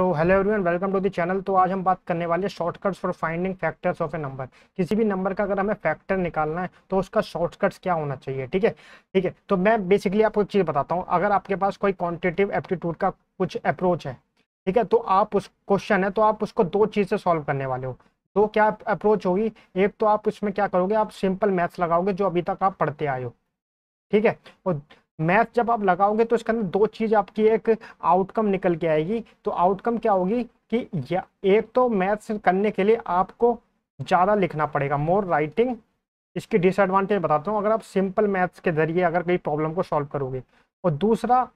तो hello everyone welcome to the channel तो आज हम बात करने वाले हैं shortcuts for finding factors of a number किसी भी नंबर का अगर हमें फैक्टर निकालना है तो उसका शॉर्टकट्स क्या होना चाहिए ठीक है ठीक है तो मैं बेसिकली आपको एक चीज़ बताता हूँ अगर आपके पास कोई क्वान्टिटिव एप्टीट्यूड का कुछ अप्रोच है ठीक है तो आप उस क्वेश्चन है तो आप उसको दो चीज़ से सॉल्व करने वाले हो दो क्या अप्रोच होगी एक तो आप उसमें क्या करोगे आप सिंपल मैथ्स लगाओगे जो अभी तक आप पढ़ते आए हो ठीक है और मैथ जब आप लगाओगे तो इसके अंदर दो चीज़ आपकी एक आउटकम निकल के आएगी तो आउटकम क्या होगी कि या एक तो मैथ्स करने के लिए आपको ज़्यादा लिखना पड़ेगा मोर राइटिंग इसकी डिसएडवांटेज बताता हूँ अगर आप सिंपल मैथ्स के जरिए अगर कोई प्रॉब्लम को सॉल्व करोगे और दूसरा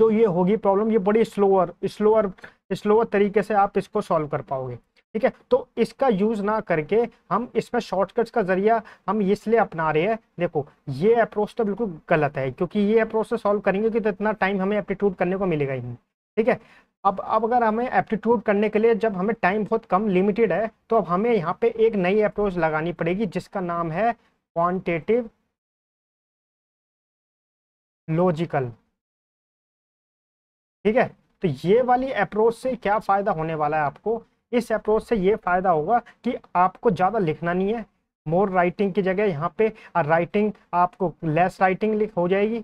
जो ये होगी प्रॉब्लम ये बड़ी स्लोअर स्लोअर स्लोअर तरीके से आप इसको सॉल्व कर पाओगे ठीक है तो इसका यूज ना करके हम इसमें शॉर्टकट्स का जरिया हम इसलिए अपना रहे हैं देखो ये अप्रोच तो बिल्कुल गलत है क्योंकि ये अप्रोच से सॉल्व करेंगे कि तो इतना टाइम हमें एप्टीट्यूड करने को मिलेगा ही नहीं ठीक है अब अब अगर हमें एप्टीट्यूड करने के लिए जब हमें टाइम बहुत कम लिमिटेड है तो अब हमें यहाँ पे एक नई अप्रोच लगानी पड़ेगी जिसका नाम है क्वान्टिटिव लॉजिकल ठीक है तो ये वाली अप्रोच से क्या फ़ायदा होने वाला है आपको इस अप्रोच से ये फ़ायदा होगा कि आपको ज़्यादा लिखना नहीं है मोर राइटिंग की जगह यहाँ पे राइटिंग आपको लेस राइटिंग लिख हो जाएगी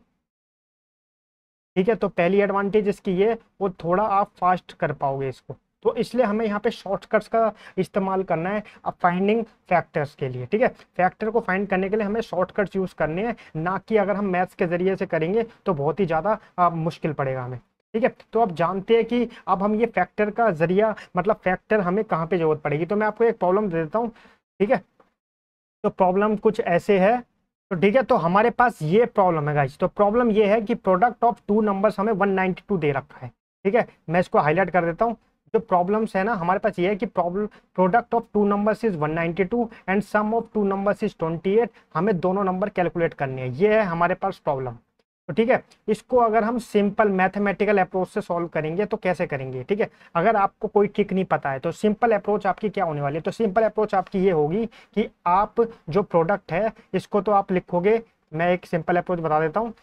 ठीक है तो पहली एडवांटेज इसकी ये वो थोड़ा आप फास्ट कर पाओगे इसको तो इसलिए हमें यहाँ पे शॉर्टकट्स का इस्तेमाल करना है अब फाइंडिंग फैक्टर्स के लिए ठीक है फैक्टर को फाइंड करने के लिए हमें शॉर्टकट्स यूज़ करने हैं ना कि अगर हम मैथ्स के ज़रिए से करेंगे तो बहुत ही ज़्यादा मुश्किल पड़ेगा हमें ठीक है तो आप जानते हैं कि अब हम ये फैक्टर का जरिया मतलब फैक्टर हमें कहाँ पे जरूरत पड़ेगी तो मैं आपको एक प्रॉब्लम दे देता हूँ ठीक है तो प्रॉब्लम कुछ ऐसे है तो ठीक है तो हमारे पास ये प्रॉब्लम है गाइज तो प्रॉब्लम ये है कि प्रोडक्ट ऑफ टू नंबर्स हमें टू दे रखा है ठीक है मैं इसको हाईलाइट कर देता हूँ जो प्रॉब्लम्स है ना हमारे पास ये है कि problem product of two numbers is 192 and sum of two numbers is 28 हमें दोनों नंबर कैलकुलेट करनी है ये है हमारे पास प्रॉब्लम तो ठीक है इसको अगर हम सिंपल मैथमेटिकल अप्रोच से सॉल्व करेंगे तो कैसे करेंगे ठीक है अगर आपको कोई ट्रिक नहीं पता है तो सिंपल अप्रोच आपकी क्या होने वाली है तो सिंपल अप्रोच आपकी ये होगी कि आप जो प्रोडक्ट है इसको तो आप लिखोगे मैं एक सिंपल अप्रोच बता देता हूँ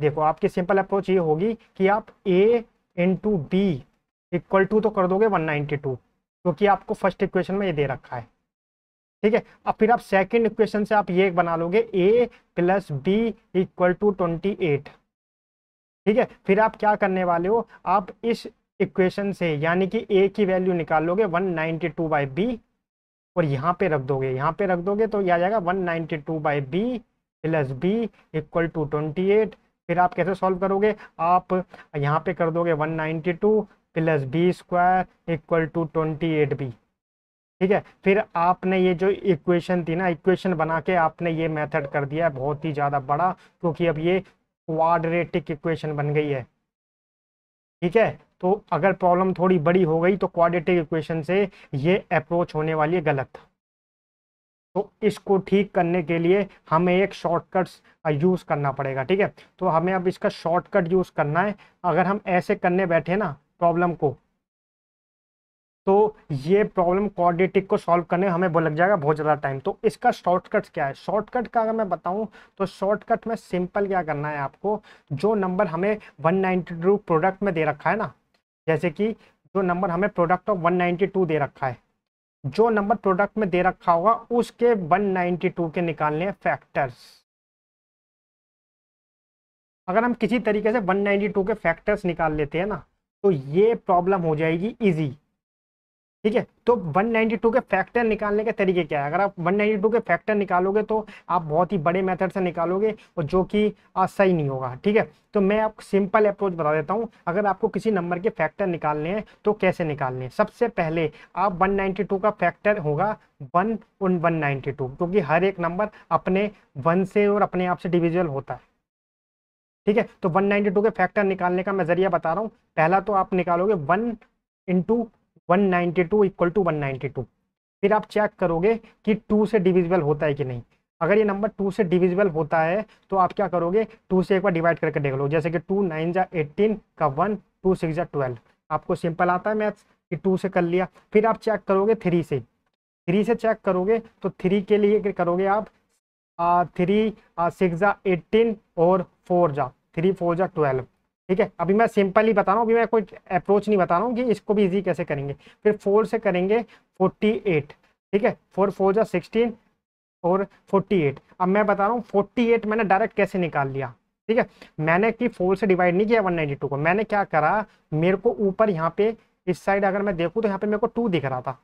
देखो आपकी सिंपल अप्रोच ये होगी कि आप A into B equal to तो कर दोगे टू क्योंकि तो आपको फर्स्ट इक्वेशन में ये दे रखा है ठीक है अब फिर आप सेकंड इक्वेशन से आप ये बना लोगे A plus B equal to twenty eight ठीक है फिर आप क्या करने वाले हो आप इस इक्वेशन से यानी कि ए की वैल्यू निकाल लोगे one ninety two by B और यहाँ पे रख दोगे यहाँ पे रख दोगे तो यह आ जाएगा one ninety two by B plus B equal to twenty eight फिर आप कैसे सॉल्व करोगे आप यहाँ पे कर दोगे one ninety two plus B square equal to twenty eight B ठीक है फिर आपने ये जो इक्वेशन थी ना इक्वेशन बना के आपने ये मेथड कर दिया है बहुत ही ज़्यादा बड़ा क्योंकि अब ये क्वाड्रेटिक इक्वेशन बन गई है ठीक है तो अगर प्रॉब्लम थोड़ी बड़ी हो गई तो क्वाड्रेटिक इक्वेशन से ये अप्रोच होने वाली है गलत तो इसको ठीक करने के लिए हमें एक शॉर्टकट यूज़ करना पड़ेगा ठीक है तो हमें अब इसका शॉर्टकट यूज़ करना है अगर हम ऐसे करने बैठे ना प्रॉब्लम को तो ये प्रॉब्लम क्वाड्रेटिक को सॉल्व करने हमें बोल लग जाएगा बहुत ज़्यादा टाइम तो इसका शॉर्टकट क्या है शॉर्टकट का अगर मैं बताऊं तो शॉर्टकट में सिंपल क्या करना है आपको जो नंबर हमें 192 प्रोडक्ट में दे रखा है ना जैसे कि जो नंबर हमें प्रोडक्ट ऑफ टू दे रखा है जो नंबर प्रोडक्ट में दे रखा होगा उसके टू के निकालने हैं फैक्टर्स अगर हम किसी तरीके से 192 के फैक्टर्स निकाल लेते हैं ना तो ये प्रॉब्लम हो जाएगी इजी ठीक है तो 192 के फैक्टर निकालने के तरीके क्या है अगर आप 192 के फैक्टर निकालोगे तो आप बहुत ही बड़े मेथड से निकालोगे और जो कि सही नहीं होगा ठीक है तो मैं आपको सिंपल अप्रोच बता देता हूं अगर आपको किसी नंबर के फैक्टर निकालने हैं तो कैसे निकालने हैं सबसे पहले आप 192 का फैक्टर होगा वन उन वन क्योंकि हर एक नंबर अपने वन से और अपने आप से डिविजुअल होता है ठीक है तो वन के फैक्टर निकालने का मैं जरिया बता रहा हूँ पहला तो आप निकालोगे वन इंटू 192 इक्वल टू 192 फिर आप चेक करोगे कि टू से डिविजिबल होता है कि नहीं अगर ये नंबर टू से डिविजिबल होता है तो आप क्या करोगे टू से एक बार डिवाइड करके देख लो जैसे कि टू नाइन जा एटीन का वन टू सिक्स जा ट्वेल्व आपको सिंपल आता है मैथ्स कि टू से कर लिया फिर आप चेक करोगे थ्री से थ्री से चेक करोगे तो थ्री के लिए करोगे आप थ्री सिक्स जा एटीन और फोर जा थ्री फोर जा ट्वेल्व ठीक है अभी मैं सिंपली बता रहा हूँ अभी मैं कोई अप्रोच नहीं बता रहा हूँ कि इसको भी इजी कैसे करेंगे फिर फोर से करेंगे फोर्टी एट ठीक है फोर फोर जो सिक्सटीन और फोर्टी एट अब मैं बता रहा हूँ फोर्टी एट मैंने डायरेक्ट कैसे निकाल लिया ठीक है मैंने कि फोर से डिवाइड नहीं किया वन नाइन्टी टू को मैंने क्या करा मेरे को ऊपर यहाँ पे इस साइड अगर मैं देखूँ तो यहाँ पे मेरे को टू दिख रहा था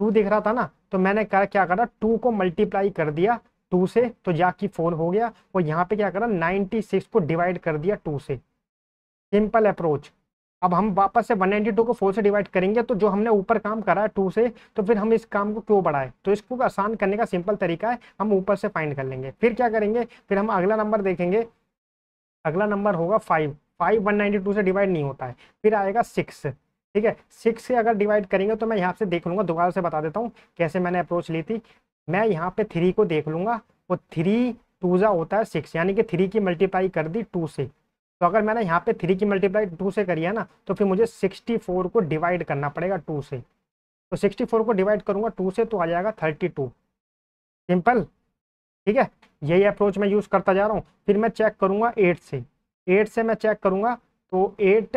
टू दिख रहा था ना तो मैंने कर, क्या करा टू को मल्टीप्लाई कर दिया टू से तो कि फोर हो गया और यहाँ पे क्या करा नाइन्टी सिक्स को डिवाइड कर दिया टू से सिंपल अप्रोच अब हम वापस से 192 को 4 से डिवाइड करेंगे तो जो हमने ऊपर काम करा है 2 से तो फिर हम इस काम को क्यों बढ़ाएं तो इसको आसान करने का सिंपल तरीका है हम ऊपर से फाइंड कर लेंगे फिर क्या करेंगे फिर हम अगला नंबर देखेंगे अगला नंबर होगा फाइव फाइव वन से डिवाइड नहीं होता है फिर आएगा सिक्स ठीक है सिक्स से अगर डिवाइड करेंगे तो मैं यहाँ से देख लूँगा दोबारा से बता देता हूँ कैसे मैंने अप्रोच ली थी मैं यहाँ पे थ्री को देख लूँगा और थ्री टूज़ा होता है सिक्स यानी कि थ्री की मल्टीप्लाई कर दी टू से तो अगर मैंने यहाँ पे थ्री की मल्टीप्लाई टू से करी है ना तो फिर मुझे सिक्सटी फोर को डिवाइड करना पड़ेगा टू से तो सिक्सटी फोर को डिवाइड करूँगा टू से तो आ जाएगा थर्टी टू सिंपल ठीक है यही अप्रोच मैं यूज़ करता जा रहा हूँ फिर मैं चेक करूँगा एट से एट से मैं चेक करूँगा तो एट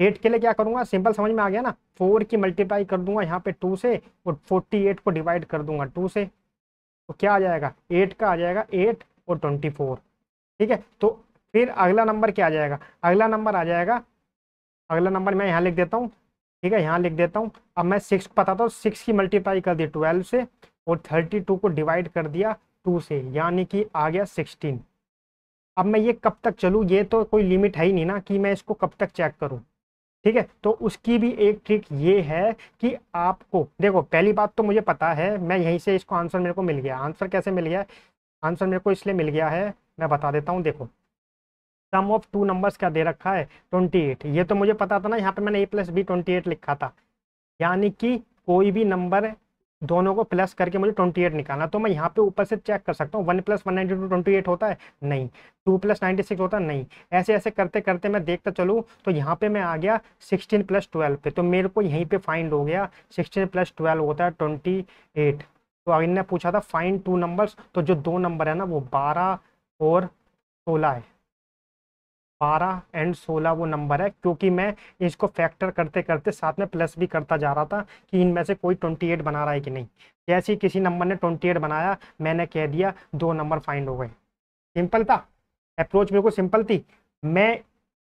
एट के लिए क्या करूँगा सिंपल समझ में आ गया ना फोर की मल्टीप्लाई कर दूंगा यहाँ पे टू से और फोर्टी एट को डिवाइड कर दूंगा टू से तो क्या आ जाएगा एट का आ जाएगा एट और ट्वेंटी फोर ठीक है तो फिर अगला नंबर क्या आ जाएगा अगला नंबर आ जाएगा अगला नंबर मैं यहाँ लिख देता हूँ ठीक है यहाँ लिख देता हूँ अब मैं सिक्स पता था तो सिक्स की मल्टीप्लाई कर दी ट्वेल्व से और थर्टी टू को डिवाइड कर दिया टू से यानी कि आ गया सिक्सटीन अब मैं ये कब तक चलूँ ये तो कोई लिमिट है ही नहीं ना कि मैं इसको कब तक चेक करूँ ठीक है तो उसकी भी एक ट्रिक ये है कि आपको देखो पहली बात तो मुझे पता है मैं यहीं से इसको आंसर मेरे को मिल गया आंसर कैसे मिल गया आंसर मेरे को इसलिए मिल गया है मैं बता देता हूँ देखो सम ऑफ टू नंबर्स क्या दे रखा है ट्वेंटी एट ये तो मुझे पता था ना यहाँ पे मैंने A plus B twenty eight लिखा था यानी कि कोई भी नंबर दोनों को प्लस करके मुझे ट्वेंटी एट निकालना तो मैं यहाँ पे ऊपर से चेक कर सकता हूँ one plus one ninety two twenty eight होता है नहीं टू प्लस नाइन्टी सिक्स होता है नहीं ऐसे ऐसे करते करते मैं देखता चलूँ तो यहाँ पे मैं आ गया सिक्सटीन प्लस ट्वेल्व पे तो मेरे को यहीं पर फाइंड हो गया सिक्सटीन प्लस ट्वेल्व होता है ट्वेंटी एट तो अगर ने पूछा था फाइंड टू नंबर्स तो जो दो नंबर है ना वो बारह और सोलह है बारह एंड सोलह वो नंबर है क्योंकि मैं इसको फैक्टर करते करते साथ में प्लस भी करता जा रहा था कि इनमें से कोई ट्वेंटी एट बना रहा है कि नहीं जैसे ही किसी नंबर ने ट्वेंटी एट बनाया मैंने कह दिया दो नंबर फाइंड हो गए सिंपल था अप्रोच बिल्कुल सिंपल थी मैं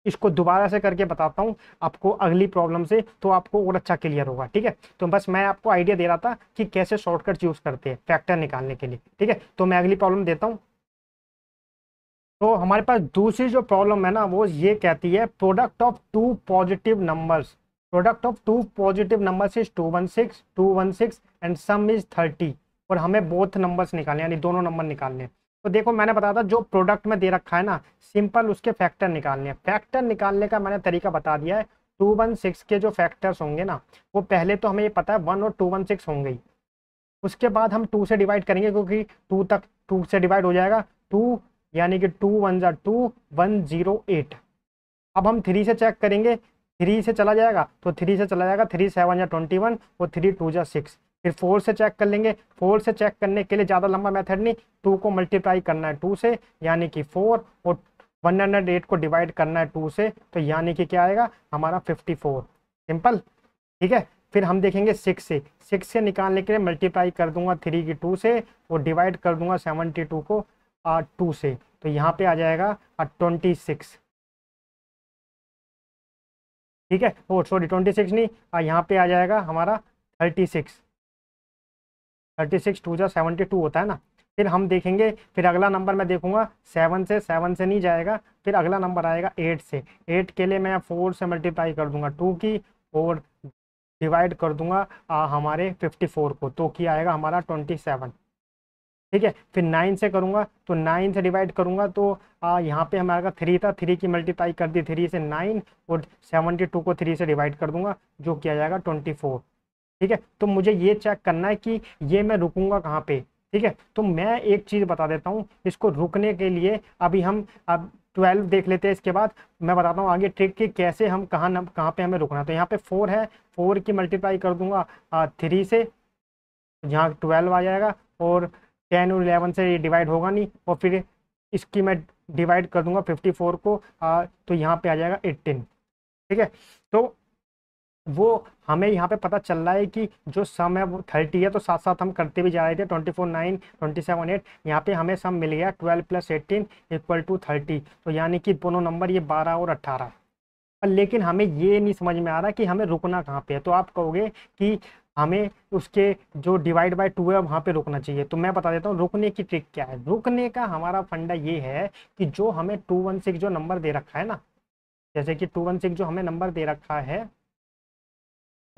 इसको दोबारा से करके बताता हूँ आपको अगली प्रॉब्लम से तो आपको और अच्छा क्लियर होगा ठीक है तो बस मैं आपको आइडिया दे रहा था कि कैसे शॉर्टकट यूज़ करते हैं फैक्टर निकालने के लिए ठीक है तो मैं अगली प्रॉब्लम देता हूँ तो हमारे पास दूसरी जो प्रॉब्लम है ना वो ये कहती है product of two positive numbers product of two positive numbers is two one six two one six and sum is thirty और हमें बोथ नंबर्स निकालने यानी दोनों नंबर निकालने तो देखो मैंने बताया था जो प्रोडक्ट में दे रखा है ना सिंपल उसके फैक्टर निकालने हैं फैक्टर निकालने का मैंने तरीका बता दिया है टू वन सिक्स के जो फैक्टर्स होंगे ना वो पहले तो हमें ये पता है वन और टू वन सिक्स होंगे ही उसके बाद हम टू से डिवाइड करेंगे क्योंकि टू तक टू से डिवाइड हो जाएगा टू यानी कि टू वन ज़ा टू वन ज़ीरो एट अब हम थ्री से चेक करेंगे थ्री से चला जाएगा तो थ्री से चला जाएगा थ्री सेवन या ट्वेंटी वन और थ्री टू या सिक्स फिर फोर से चेक कर लेंगे फोर से चेक करने के लिए ज़्यादा लंबा मेथड नहीं टू को मल्टीप्लाई करना है टू से यानी कि फोर और वन हंड्रेड एट को डिवाइड करना है टू से तो यानी कि क्या आएगा हमारा फिफ्टी फोर सिंपल ठीक है फिर हम देखेंगे सिक्स से सिक्स से निकालने के लिए मल्टीप्लाई कर दूंगा थ्री की टू से और डिवाइड कर दूंगा सेवनटी टू को टू से तो यहाँ पे आ जाएगा ट्वेंटी सिक्स ठीक है ओ सॉरी ट्वेंटी सिक्स नहीं यहाँ पे आ जाएगा हमारा thirty six thirty six two जा सेवेंटी टू होता है ना फिर हम देखेंगे फिर अगला नंबर मैं देखूंगा सेवन से सेवन से नहीं जाएगा फिर अगला नंबर आएगा एट से एट के लिए मैं फोर से मल्टीप्लाई कर दूंगा टू की और डिवाइड कर दूंगा आ, हमारे फिफ्टी फोर को तो कि आएगा हमारा ट्वेंटी सेवन ठीक है फिर नाइन से करूँगा तो नाइन से डिवाइड करूँगा तो आ, यहाँ पे हमारा थ्री था थ्री की मल्टीप्लाई कर दी थ्री से नाइन और सेवनटी टू को थ्री से डिवाइड कर दूंगा जो किया जाएगा ट्वेंटी फोर ठीक है तो मुझे ये चेक करना है कि ये मैं रुकूंगा कहाँ पे ठीक है तो मैं एक चीज़ बता देता हूँ इसको रुकने के लिए अभी हम अब ट्वेल्व देख लेते हैं इसके बाद मैं बताता हूँ आगे ट्रिक की कैसे हम कहाँ कहाँ पे हमें रुकना तो यहाँ पे फोर है फोर की मल्टीप्लाई कर दूंगा थ्री से यहाँ ट्वेल्व आ जाएगा और टेन और इलेवन से डिवाइड होगा नहीं और फिर इसकी मैं डिवाइड कर दूंगा फिफ्टी फोर को आ, तो यहाँ पे आ जाएगा एट्टीन ठीक है तो वो हमें यहाँ पे पता चल रहा है कि जो सम है वो थर्टी है तो साथ साथ हम करते भी जा रहे थे twenty four nine twenty seven eight यहाँ पे हमें सम मिल गया twelve plus eighteen equal to thirty तो यानी कि दोनों नंबर ये बारह और अट्ठारह लेकिन हमें ये नहीं समझ में आ रहा कि हमें रुकना कहाँ पे है तो आप कहोगे कि हमें उसके जो डिवाइड बाय टू है वहाँ पे रोकना चाहिए तो मैं बता देता हूँ रोकने की ट्रिक क्या है रोकने का हमारा फंडा ये है कि जो हमें टू वन सिक्स जो नंबर दे रखा है ना जैसे कि टू वन सिक्स जो हमें नंबर दे रखा है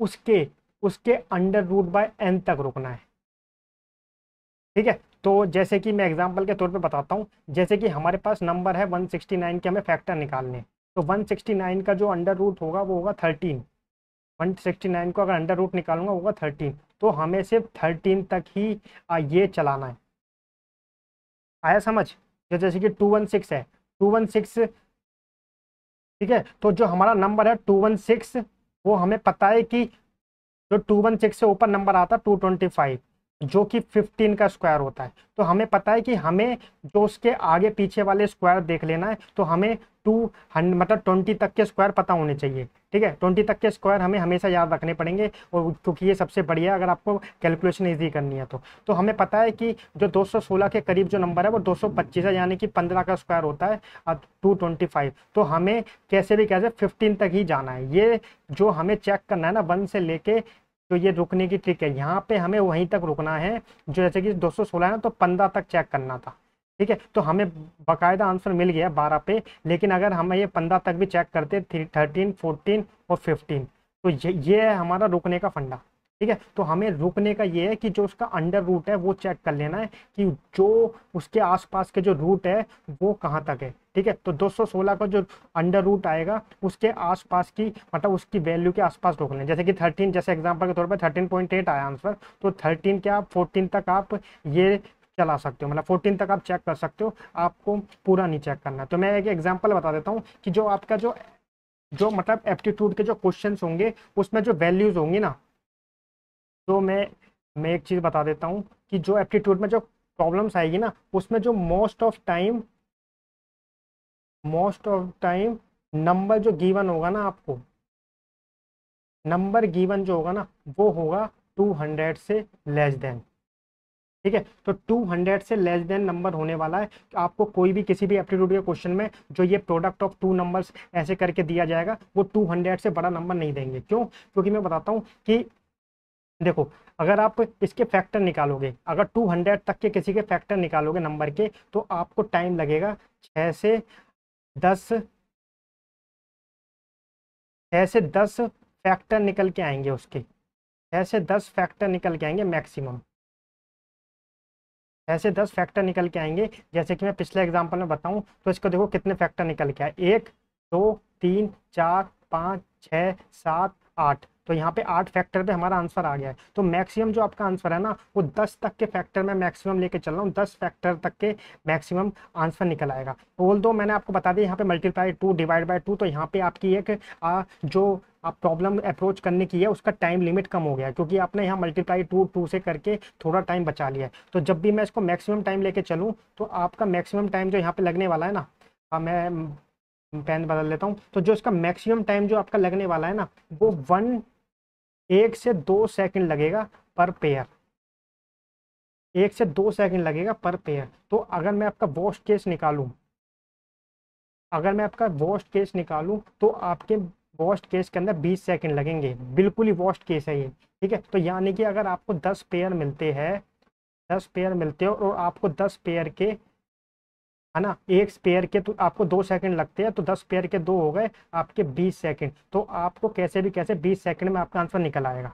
उसके उसके अंडर रूट बाय एन तक रोकना है ठीक है तो जैसे कि मैं एग्जाम्पल के तौर पर बताता हूँ जैसे कि हमारे पास नंबर है नाइन के हमें फैक्टर निकालने तो नाइन का जो अंडर रूट होगा वो होगा थर्टीन 169 को अगर अंडर रूट निकालूंगा होगा 13 तो हमें सिर्फ 13 तक ही ये चलाना है आया समझ जो जैसे कि 216 है 216 ठीक है तो जो हमारा नंबर है 216 वो हमें पता है कि जो 216 से ऊपर नंबर आता है 225 जो कि 15 का स्क्वायर होता है तो हमें पता है कि हमें जो उसके आगे पीछे वाले स्क्वायर देख लेना है तो हमें टू हंड मतलब ट्वेंटी तक के स्क्वायर पता होने चाहिए ठीक है ट्वेंटी तक के स्क्वायर हमें हमेशा याद रखने पड़ेंगे और क्योंकि ये सबसे बढ़िया अगर आपको कैलकुलेशन ईजी करनी है तो तो हमें पता है कि जो 216 के करीब जो नंबर है वो 225 है यानी कि 15 का स्क्वायर होता है अब 225 तो हमें कैसे भी कैसे 15 तक ही जाना है ये जो हमें चेक करना है ना वन से लेके तो ये रुकने की ट्रिक है यहाँ पे हमें वहीं तक रुकना है जो जैसे कि 216 है ना तो पंद्रह तक चेक करना था ठीक है तो हमें बाकायदा आंसर मिल गया बारह पे लेकिन अगर हम ये पंद्रह तक भी चेक करते थ्री थर्टीन फोर्टीन और फिफ्टीन तो ये ये है हमारा रुकने का फंडा ठीक है तो हमें रुकने का ये है कि जो उसका अंडर रूट है वो चेक कर लेना है कि जो उसके आस के जो रूट है वो कहाँ तक है ठीक है तो 216 का जो अंडर रूट आएगा उसके आसपास की मतलब उसकी वैल्यू के आसपास रोक लें जैसे कि 13 जैसे एग्जांपल के तौर पर 13.8 आया आंसर तो 13 के आप 14 तक आप ये चला सकते हो मतलब फोर्टीन तक आप चेक कर सकते हो आपको पूरा नहीं चेक करना तो मैं एक एग्जाम्पल बता देता हूँ कि जो आपका जो जो मतलब एप्टीट्यूड के जो क्वेश्चन होंगे उसमें जो वैल्यूज़ होंगी ना तो मैं मैं एक चीज़ बता देता हूँ कि जो एप्टीट्यूड में जो प्रॉब्लम्स आएगी ना उसमें जो most of time most of time number जो गिवन होगा ना आपको नंबर गिवन जो होगा ना वो होगा 200 से लेस देन ठीक है तो 200 से लेस देन नंबर होने वाला है आपको कोई भी किसी भी एप्टीट्यूड के क्वेश्चन में जो ये प्रोडक्ट ऑफ टू नंबर्स ऐसे करके दिया जाएगा वो 200 से बड़ा नंबर नहीं देंगे क्यों क्योंकि मैं बताता हूँ कि देखो अगर आप इसके फैक्टर निकालोगे अगर 200 तक के किसी के फैक्टर निकालोगे नंबर के तो आपको टाइम लगेगा छः से दस ऐसे दस फैक्टर निकल के आएंगे उसके ऐसे दस फैक्टर निकल के आएंगे मैक्सिमम ऐसे दस फैक्टर निकल के आएंगे जैसे कि मैं पिछले एग्जाम्पल में बताऊं तो इसको देखो कितने फैक्टर निकल के आए एक दो तीन चार पाँच छ सात आठ तो यहाँ पे आठ फैक्टर पे हमारा आंसर आ गया है तो मैक्सिमम जो आपका आंसर है ना वो दस तक के फैक्टर में मैक्सिमम लेके चल रहा हूँ दस फैक्टर तक के मैक्सिमम आंसर निकल आएगा बोल दो मैंने आपको बता दिया यहाँ पे multiply two divide by two तो यहाँ पे आपकी एक आ, जो आप प्रॉब्लम अप्रोच करने की है उसका टाइम लिमिट कम हो गया क्योंकि आपने यहाँ मल्टीप्लाई टू टू से करके थोड़ा टाइम बचा लिया है तो जब भी मैं इसको मैक्सिमम टाइम लेके चलूँ तो आपका मैक्सिमम टाइम जो यहाँ पे लगने वाला है ना आ, मैं पेन बदल लेता हूँ तो जो इसका मैक्सिमम टाइम जो आपका लगने वाला है ना वो वन एक से दो सेकंड लगेगा पर पेयर एक से दो सेकंड लगेगा पर पेयर तो अगर मैं आपका वॉस्ट केस निकालूं अगर मैं आपका वॉस्ट केस निकालूं तो आपके वॉस्ट केस के अंदर 20 सेकंड लगेंगे बिल्कुल ही वॉस्ट केस है ये ठीक है तो यानी कि अगर आपको 10 पेयर मिलते हैं 10 पेयर मिलते हो और आपको 10 पेयर के है ना एक स्पेयर के तो आपको दो सेकंड लगते हैं तो दस स्पेयर के दो हो गए आपके बीस सेकंड तो आपको कैसे भी कैसे बीस सेकंड में आपका आंसर निकल आएगा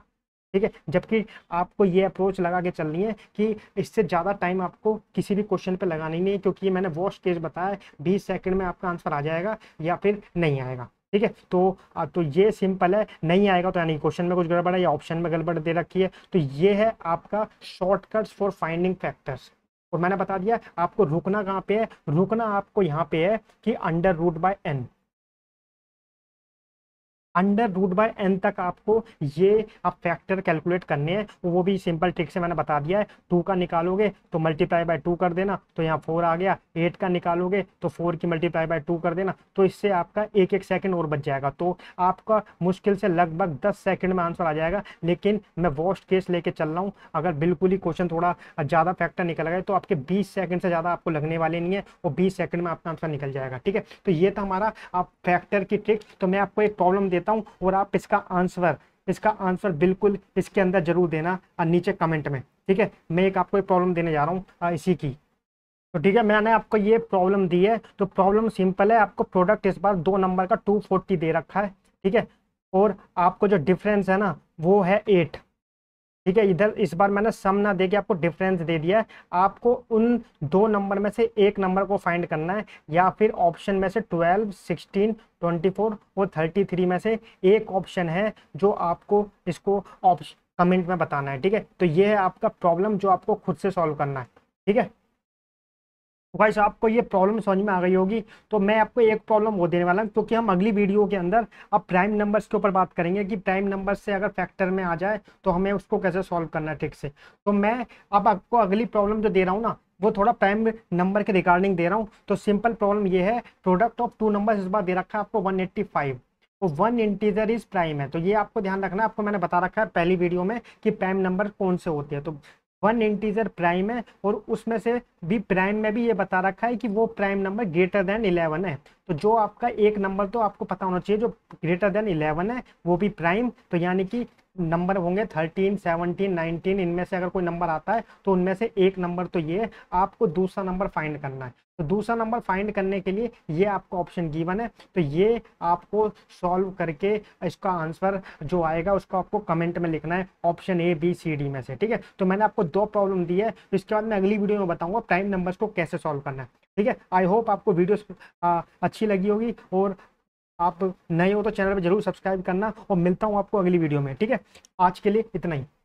ठीक है जबकि आपको ये अप्रोच लगा के चलनी है कि इससे ज़्यादा टाइम आपको किसी भी क्वेश्चन पे लगानी नहीं है क्योंकि मैंने वॉश केस बताया बीस सेकेंड में आपका आंसर आ जाएगा या फिर नहीं आएगा ठीक है तो तो ये सिंपल है नहीं आएगा तो यानी क्वेश्चन में कुछ गड़बड़ है या ऑप्शन में गड़बड़ दे रखी है तो ये है आपका शॉर्टकट्स फॉर फाइंडिंग फैक्टर्स और मैंने बता दिया आपको रुकना कहाँ पे है रुकना आपको यहाँ पे है कि under root by N under root by N तक आपको ये आप फैक्टर कैलकुलेट करने हैं वो भी सिंपल ट्रिक से मैंने बता दिया है टू का निकालोगे तो मल्टीप्लाई बाय टू कर देना तो यहाँ फोर आ गया एट का निकालोगे तो फोर की मल्टीप्लाई बाय टू कर देना तो इससे आपका एक एक सेकेंड और बच जाएगा तो आपका मुश्किल से लगभग दस सेकेंड में आंसर आ जाएगा लेकिन मैं वॉस्ट केस लेके चल रहा हूँ अगर बिल्कुल ही क्वेश्चन थोड़ा ज़्यादा फैक्टर निकल गए तो आपके बीस सेकेंड से ज़्यादा आपको लगने वाले नहीं है और बीस सेकेंड में आपका आंसर निकल जाएगा ठीक है तो ये था हमारा आप फैक्टर की ट्रिक तो मैं आपको एक प्रॉब्लम देता देता हूँ और आप इसका आंसर इसका आंसर बिल्कुल इसके अंदर जरूर देना नीचे कमेंट में ठीक है मैं एक आपको प्रॉब्लम देने जा रहा हूँ इसी की तो ठीक है मैंने आपको ये प्रॉब्लम दी है तो प्रॉब्लम सिंपल है आपको प्रोडक्ट इस बार दो नंबर का टू फोर्टी दे रखा है ठीक है और आपको जो डिफरेंस है ना वो है एट ठीक है इधर इस बार मैंने सम ना दे के आपको डिफरेंस दे दिया है आपको उन दो नंबर में से एक नंबर को फाइंड करना है या फिर ऑप्शन में से 12, 16, 24 और 33 में से एक ऑप्शन है जो आपको इसको ऑप्शन कमेंट में बताना है ठीक है तो ये है आपका प्रॉब्लम जो आपको खुद से सॉल्व करना है ठीक है भाई साहब आपको ये प्रॉब्लम समझ में आ गई होगी तो मैं आपको एक प्रॉब्लम वो देने वाला हूँ क्योंकि हम अगली वीडियो के अंदर अब प्राइम नंबर्स के ऊपर बात करेंगे कि प्राइम नंबर्स से अगर फैक्टर में आ जाए तो हमें उसको कैसे सॉल्व करना है ठीक से तो मैं अब आपको अगली प्रॉब्लम जो दे रहा हूँ ना वो थोड़ा प्राइम नंबर के रिगार्डिंग दे रहा हूँ तो सिंपल प्रॉब्लम ये है प्रोडक्ट ऑफ टू नंबर इस बार दे रखा है आपको वन एट्टी फाइव तो वन इंटीजर इज प्राइम है तो ये आपको ध्यान रखना आपको मैंने बता रखा है पहली वीडियो में कि प्राइम नंबर कौन से होते हैं तो वन इंटीजर प्राइम है और उसमें से भी प्राइम में भी ये बता रखा है कि वो prime number greater than eleven है तो जो आपका एक नंबर तो आपको पता होना चाहिए जो ग्रेटर देन इलेवन है वो भी प्राइम तो यानी कि नंबर होंगे थर्टीन सेवनटीन नाइनटीन इनमें से अगर कोई नंबर आता है तो उनमें से एक नंबर तो ये आपको दूसरा नंबर फाइंड करना है तो दूसरा नंबर फाइंड करने के लिए ये आपको ऑप्शन गिवन है तो ये आपको सॉल्व करके इसका आंसर जो आएगा उसको आपको कमेंट में लिखना है option A B C D में से ठीक है तो मैंने आपको दो प्रॉब्लम दी है तो इसके बाद मैं अगली वीडियो में बताऊंगा प्राइम नंबर्स को कैसे सॉल्व करना है ठीक है आई होप आपको वीडियो अच्छी लगी होगी और आप नए हो तो चैनल पर जरूर सब्सक्राइब करना और मिलता हूँ आपको अगली वीडियो में ठीक है आज के लिए इतना ही